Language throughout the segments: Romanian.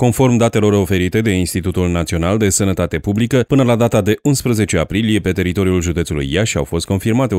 Conform datelor oferite de Institutul Național de Sănătate Publică, până la data de 11 aprilie, pe teritoriul județului Iași au fost confirmate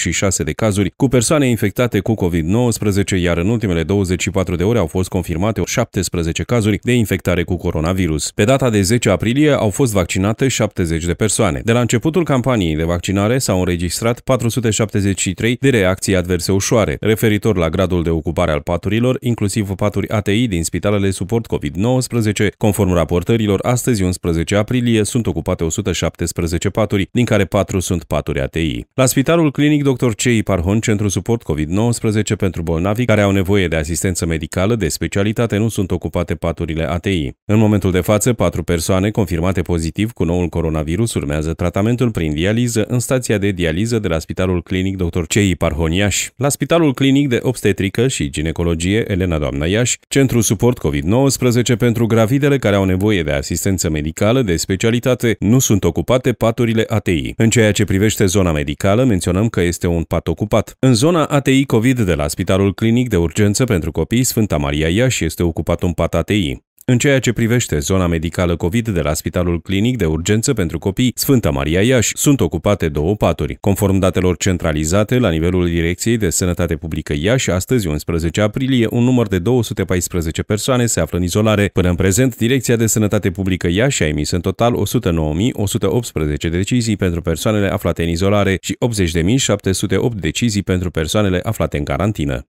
109.926 de cazuri cu persoane infectate cu COVID-19, iar în ultimele 24 de ore au fost confirmate 17 cazuri de infectare cu coronavirus. Pe data de 10 aprilie au fost vaccinate 70 de persoane. De la începutul campaniei de vaccinare s-au înregistrat 473 de reacții adverse ușoare, referitor la gradul de ocupare al paturilor, inclusiv paturi ATI din spitalele de suport COVID-19. Conform raportărilor, astăzi, 11 aprilie, sunt ocupate 117 paturi, din care 4 sunt paturi ATI. La Spitalul Clinic Dr. Cei Parhon, Centrul Suport COVID-19 pentru bolnavi care au nevoie de asistență medicală de specialitate, nu sunt ocupate paturile ATI. În momentul de față, patru persoane confirmate pozitiv cu noul coronavirus urmează tratamentul prin dializă în stația de dializă de la Spitalul Clinic Dr. Cei Parhon Iași, la Spitalul Clinic de Obstetrică și Ginecologie Elena Doamna Iași, Centrul Suport COVID-19 COVID-19 pentru gravidele care au nevoie de asistență medicală de specialitate nu sunt ocupate paturile ATI. În ceea ce privește zona medicală, menționăm că este un pat ocupat. În zona ATI COVID de la Spitalul Clinic de Urgență pentru Copii Sfânta Maria Iași este ocupat un pat ATI. În ceea ce privește zona medicală COVID de la Spitalul Clinic de Urgență pentru Copii Sfânta Maria Iași, sunt ocupate două paturi. Conform datelor centralizate la nivelul Direcției de Sănătate Publică Iași, astăzi, 11 aprilie, un număr de 214 persoane se află în izolare. Până în prezent, Direcția de Sănătate Publică Iași a emis în total 109.118 decizii pentru persoanele aflate în izolare și 80.708 decizii pentru persoanele aflate în carantină.